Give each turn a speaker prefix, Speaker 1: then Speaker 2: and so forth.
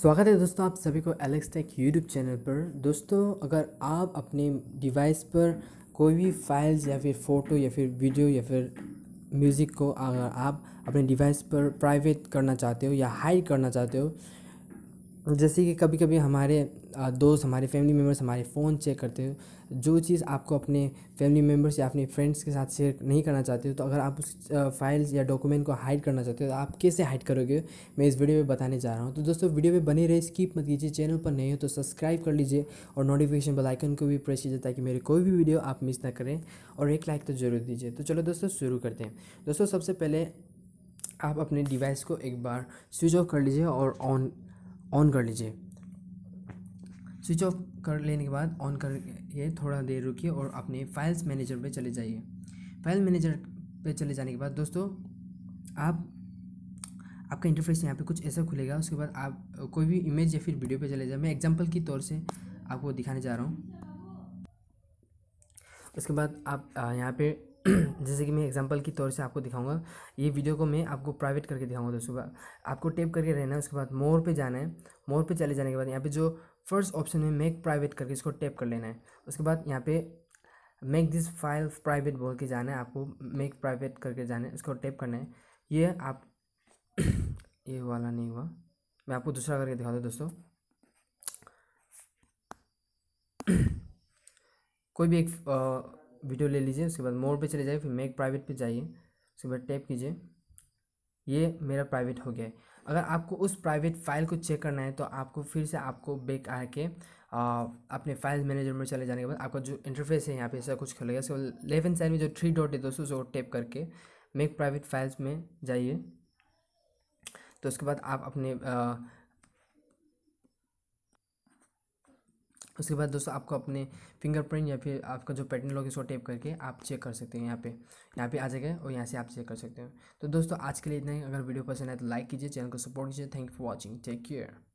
Speaker 1: स्वागत है दोस्तों आप सभी को एलेक्स टेक यूट्यूब चैनल पर दोस्तों अगर आप अपने डिवाइस पर कोई भी फाइल्स या फिर फ़ोटो या फिर वीडियो या फिर म्यूज़िक को अगर आप अपने डिवाइस पर प्राइवेट करना चाहते हो या हाइड करना चाहते हो जैसे कि कभी कभी हमारे दोस्त हमारे फैमिली मेम्बर्स हमारे फ़ोन चेक करते हो जो चीज़ आपको अपने फैमिली मेम्बर्स या अपने फ्रेंड्स के साथ शेयर नहीं करना चाहते हो तो अगर आप उस फाइल्स या डॉक्यूमेंट को हाइड करना चाहते हो तो आप कैसे हाइड करोगे मैं इस वीडियो में बताने जा रहा हूँ तो दोस्तों वीडियो में बने रहे स्किप मत कीजिए चैनल पर नहीं हो तो सब्सक्राइब कर लीजिए और नोटिफिकेशन बेल आइकन को भी प्रेस कीजिए ताकि मेरी कोई भी वीडियो आप मिस ना करें और एक लाइक तो ज़रूर दीजिए तो चलो दोस्तों शुरू करते हैं दोस्तों सबसे पहले आप अपने डिवाइस को एक बार स्विच ऑफ कर लीजिए और ऑन ऑन कर लीजिए स्विच ऑफ कर लेने के बाद ऑन करके थोड़ा देर रुकिए और अपने फाइल्स मैनेजर पे चले जाइए फाइल मैनेजर पे चले जाने के बाद दोस्तों आप आपका इंटरफेस यहाँ पे कुछ ऐसा खुलेगा उसके बाद आप कोई भी इमेज या फिर वीडियो पे चले जाए मैं एग्जांपल की तौर से आपको दिखाने जा रहा हूँ उसके बाद आप यहाँ पे जैसे कि मैं एग्जांपल की तौर से आपको दिखाऊंगा ये वीडियो को मैं आपको प्राइवेट करके दिखाऊंगा दोस्तों आपको टेप करके रहना है उसके बाद मोर पे जाना है मोर पे चले जाने के बाद यहाँ पे जो फर्स्ट ऑप्शन में मेक प्राइवेट करके इसको टेप कर लेना है उसके बाद यहाँ पे मेक दिस फाइल प्राइवेट बोल के जाना है आपको मेक प्राइवेट करके जाना है इसको टेप करना है ये आप ये वाला नहीं हुआ मैं आपको दूसरा करके दिखा दूँ दोस्तों कोई भी एक आ, वीडियो ले लीजिए उसके बाद मोड़ पे चले जाइए फिर मेक प्राइवेट पे जाइए उसके बाद टैप कीजिए ये मेरा प्राइवेट हो गया है अगर आपको उस प्राइवेट फाइल को चेक करना है तो आपको फिर से आपको बेक आके अपने फाइल मैनेजर में चले जाने के बाद आपका जो इंटरफेस है यहाँ पे ऐसा कुछ खुलेगा सो लेफ्ट हैंड साइड में जो थ्री डॉट है दोस्तों उसको टैप करके मेक प्राइवेट फाइल्स में जाइए तो उसके बाद आप अपने आ, उसके बाद दोस्तों आपको अपने फिंगरप्रिंट या फिर आपका जो पैटर्न है उसको टेप करके आप चेक कर सकते हैं यहाँ पे यहाँ पे आ जाएगा और यहाँ से आप चेक कर सकते हैं तो दोस्तों आज के लिए इतना ही अगर वीडियो पसंद आए तो लाइक कीजिए चैनल को सपोर्ट कीजिए thank you for watching take care